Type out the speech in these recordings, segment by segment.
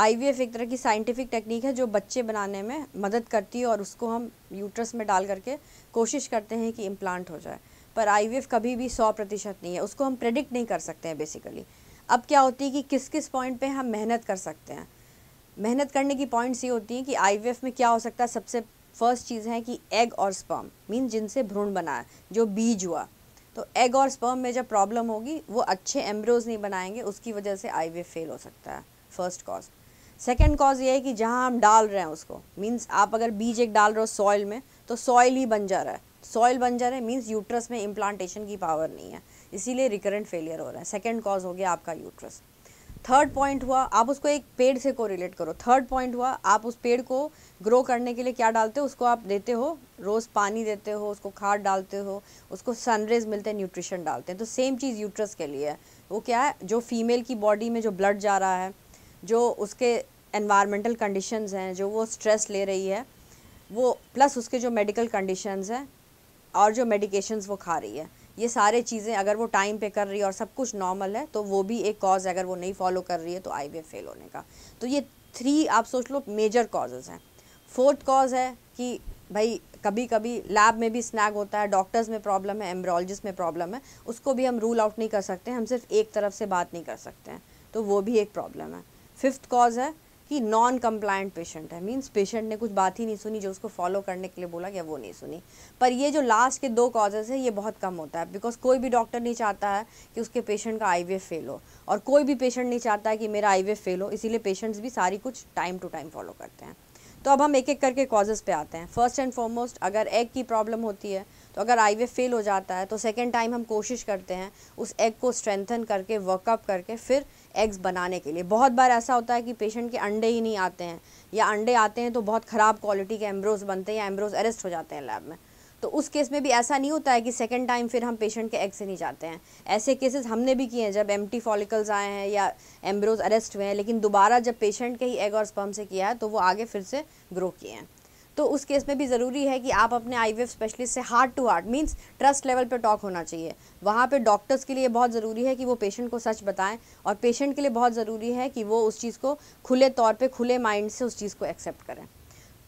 IVF एक तरह की साइंटिफिक टेक्निक है जो बच्चे बनाने में मदद करती है और उसको हम यूट्रस में डाल करके कोशिश करते हैं कि इम्प्लांट हो जाए पर आईवीएफ कभी भी सौ प्रतिशत नहीं है उसको हम प्रेडिक्ट नहीं कर सकते हैं बेसिकली अब क्या होती है कि किस किस पॉइंट पे हम मेहनत कर सकते हैं मेहनत करने की पॉइंट्स ये होती हैं कि आई में क्या हो सकता है सबसे फर्स्ट चीज़ है कि एग और स्पर्म मीन जिनसे भ्रूण बना है जो बीज हुआ तो एग और स्पर्म में जब प्रॉब्लम होगी वो अच्छे एम्ब्रोज नहीं बनाएंगे उसकी वजह से आई फेल हो सकता है फर्स्ट कॉज सेकेंड कॉज ये है कि जहाँ हम डाल रहे हैं उसको मीन्स आप अगर बीज एक डाल रहे हो सॉइल में तो सॉइल ही बन जा रहा है सॉइल बन जा रहा है मीन्स यूट्रस में इम्प्लांटेशन की पावर नहीं है इसीलिए रिकरेंट फेलियर हो रहा है सेकेंड कॉज हो गया आपका यूट्रस थर्ड पॉइंट हुआ आप उसको एक पेड़ से को रिलेट करो थर्ड पॉइंट हुआ आप उस पेड़ को ग्रो करने के लिए क्या डालते हो उसको आप देते हो रोज़ पानी देते हो उसको खाद डालते हो उसको सनरेज मिलते हैं न्यूट्रिशन डालते हैं तो सेम चीज़ यूट्रस के लिए है वो क्या है जो फीमेल की बॉडी में जो ब्लड जा रहा है जो उसके एनवायरमेंटल कंडीशंस हैं जो वो स्ट्रेस ले रही है वो प्लस उसके जो मेडिकल कंडीशंस हैं और जो मेडिकेशंस वो खा रही है ये सारे चीज़ें अगर वो टाइम पे कर रही है और सब कुछ नॉर्मल है तो वो भी एक कॉज अगर वो नहीं फॉलो कर रही है तो आई फेल होने का तो ये थ्री आप सोच लो मेजर कॉजेज़ हैं फोर्थ कॉज है कि भाई कभी कभी लैब में भी स्नैग होता है डॉक्टर्स में प्रॉब्लम है एम्ब्रोलॉजिस्ट में प्रॉब्लम है उसको भी हम रूल आउट नहीं कर सकते हम सिर्फ एक तरफ से बात नहीं कर सकते हैं तो वो भी एक प्रॉब्लम है फिफ्थ कॉज है कि नॉन कम्प्लायंट पेशेंट है मीन्स पेशेंट ने कुछ बात ही नहीं सुनी जो उसको फॉलो करने के लिए बोला गया वो नहीं सुनी पर ये जो लास्ट के दो कॉजेज़ है ये बहुत कम होता है बिकॉज कोई भी डॉक्टर नहीं चाहता है कि उसके पेशेंट का आई फेल हो और कोई भी पेशेंट नहीं चाहता है कि मेरा आई फेल हो इसीलिए पेशेंट्स भी सारी कुछ टाइम टू टाइम फॉलो करते हैं तो अब हम एक एक करके कॉजेज़ पे आते हैं फर्स्ट एंड फॉरमोस्ट अगर एग की प्रॉब्लम होती है तो अगर आईवे फेल हो जाता है तो सेकेंड टाइम हम कोशिश करते हैं उस एग को स्ट्रेंथन करके वर्कअप करके फिर एग्स बनाने के लिए बहुत बार ऐसा होता है कि पेशेंट के अंडे ही नहीं आते हैं या अंडे आते हैं तो बहुत ख़राब क्वालिटी के एम्ब्रोज बनते हैं या एम्ब्रोज अरेस्ट हो जाते हैं लैब में तो उस केस में भी ऐसा नहीं होता है कि सेकेंड टाइम फिर हम पेशेंट के एग से नहीं जाते हैं ऐसे केसेस हमने भी किए हैं जब एम टी फॉलिकल्स आए हैं या एम्ब्रोज अरेस्ट हुए हैं लेकिन दोबारा जब पेशेंट के ही एग और स्पम से किया है तो वो आगे फिर से ग्रो किए हैं तो उस केस में भी ज़रूरी है कि आप अपने आई स्पेशलिस्ट से heart to heart means trust level पर टॉक होना चाहिए वहाँ पर डॉक्टर्स के लिए बहुत ज़रूरी है कि वो पेशेंट को सच बताएं और पेशेंट के लिए बहुत ज़रूरी है कि वो उस चीज़ को खुले तौर पर खुले माइंड से उस चीज़ को एक्सेप्ट करें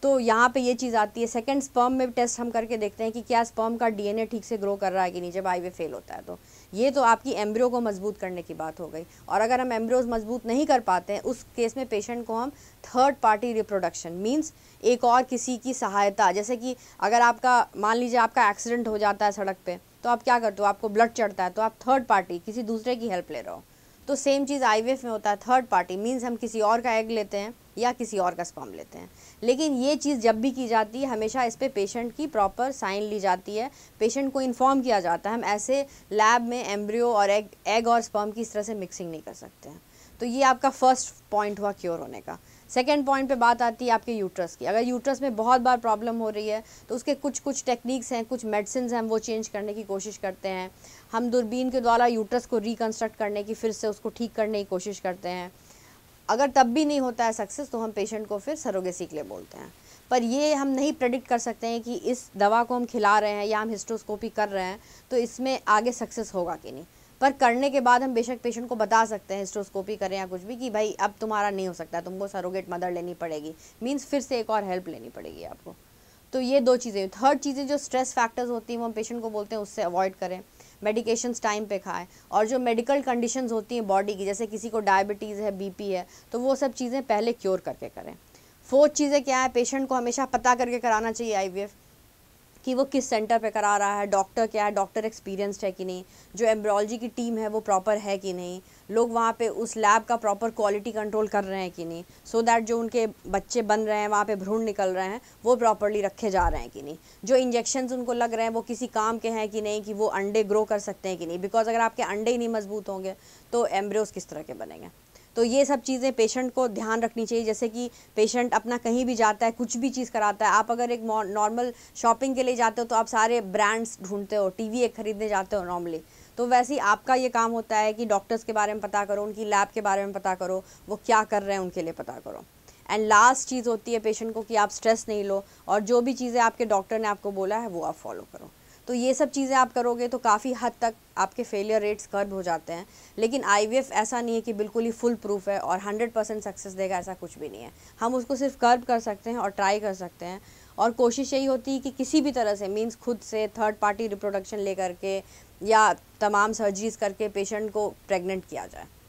तो यहाँ पे ये चीज़ आती है सेकंड स्पर्म में टेस्ट हम करके देखते हैं कि क्या स्पर्म का डीएनए ठीक से ग्रो कर रहा है कि नहीं जब आईवे फेल होता है तो ये तो आपकी एम्ब्रियो को मजबूत करने की बात हो गई और अगर हम एम्ब्रियोज मजबूत नहीं कर पाते हैं उस केस में पेशेंट को हम थर्ड पार्टी रिप्रोडक्शन मीन्स एक और किसी की सहायता जैसे कि अगर आपका मान लीजिए आपका एक्सीडेंट हो जाता है सड़क पर तो आप क्या करते हो आपको ब्लड चढ़ता है तो आप थर्ड पार्टी किसी दूसरे की हेल्प ले रहे हो तो सेम चीज़ आई में होता है थर्ड पार्टी मीन्स हम किसी और का एग लेते हैं या किसी और का स्पॉम लेते हैं लेकिन ये चीज़ जब भी की जाती है हमेशा इस पर पे पेशेंट की प्रॉपर साइन ली जाती है पेशेंट को इन्फॉर्म किया जाता है हम ऐसे लैब में एम्ब्रियो और एग एग और स्पर्म की इस तरह से मिक्सिंग नहीं कर सकते हैं तो ये आपका फर्स्ट पॉइंट हुआ क्योर होने का सेकेंड पॉइंट पे बात आती है आपके यूट्रस की अगर यूट्रस में बहुत बार प्रॉब्लम हो रही है तो उसके कुछ कुछ टेक्निक्स हैं कुछ मेडिसिन हैं वो चेंज करने की कोशिश करते हैं हम दूरबीन के द्वारा यूट्रस को रिकन्स्ट्रक्ट करने की फिर से उसको ठीक करने की कोशिश करते हैं अगर तब भी नहीं होता है सक्सेस तो हम पेशेंट को फिर सरोगेसी के लिए बोलते हैं पर ये हम नहीं प्रडिक्ट कर सकते हैं कि इस दवा को हम खिला रहे हैं या हम हिस्टोस्कोपी कर रहे हैं तो इसमें आगे सक्सेस होगा कि नहीं पर करने के बाद हम बेशक पेशेंट को बता सकते हैं हिस्ट्रोस्कोपी करें या कुछ भी कि भाई अब तुम्हारा नहीं हो सकता तुमको सरोगेट मदर लेनी पड़ेगी मीन्स फिर से एक और हेल्प लेनी पड़ेगी आपको तो ये दो चीज़ें थर्ड चीज़ें जो स्ट्रेस फैक्टर्स होती हैं वो हम पेशेंट को बोलते हैं उससे अवॉइड करें मेडिकेशंस टाइम पे खाएं और जो मेडिकल कंडीशंस होती हैं बॉडी की जैसे किसी को डायबिटीज़ है बीपी है तो वो सब चीज़ें पहले क्योर करके करें फोर्थ चीज़ें क्या है पेशेंट को हमेशा पता करके कराना चाहिए आईवीएफ कि वो किस सेंटर पे करा रहा है डॉक्टर क्या है डॉक्टर एक्सपीरियंसड है कि नहीं जो एम्ब्रोलॉजी की टीम है वो प्रॉपर है कि नहीं लोग वहाँ पे उस लैब का प्रॉपर क्वालिटी कंट्रोल कर रहे हैं कि नहीं सो so दैट जो उनके बच्चे बन रहे हैं वहाँ पे भ्रूण निकल रहे हैं वो प्रॉपरली रखे जा रहे हैं कि नहीं जो इंजेक्शन उनको लग रहे हैं वो किसी काम के हैं कि नहीं कि वो अंडे ग्रो कर सकते हैं कि नहीं बिकॉज अगर आपके अंडे ही नहीं मजबूत होंगे तो एम्ब्रियोज किस तरह के बनेंगे तो ये सब चीज़ें पेशेंट को ध्यान रखनी चाहिए जैसे कि पेशेंट अपना कहीं भी जाता है कुछ भी चीज़ कराता है आप अगर एक नॉर्मल शॉपिंग के लिए जाते हो तो आप सारे ब्रांड्स ढूंढते हो टी एक ख़रीदने जाते हो नॉर्मली तो वैसे ही आपका ये काम होता है कि डॉक्टर्स के बारे में पता करो उनकी लैब के बारे में पता करो वो क्या कर रहे हैं उनके लिए पता करो एंड लास्ट चीज़ होती है पेशेंट को कि आप स्ट्रेस नहीं लो और जो भी चीज़ें आपके डॉक्टर ने आपको बोला है वो आप फॉलो करो तो ये सब चीज़ें आप करोगे तो काफ़ी हद तक आपके फेलियर रेट्स कर्ब हो जाते हैं लेकिन आई ऐसा नहीं है कि बिल्कुल ही फुल प्रूफ है और हंड्रेड परसेंट सक्सेस देगा ऐसा कुछ भी नहीं है हम उसको सिर्फ कर्ब कर सकते हैं और ट्राई कर सकते हैं और कोशिश यही होती है कि किसी भी तरह से मीन्स खुद से थर्ड पार्टी रिप्रोडक्शन ले करके या तमाम सर्जरीज करके पेशेंट को प्रेग्नेंट किया जाए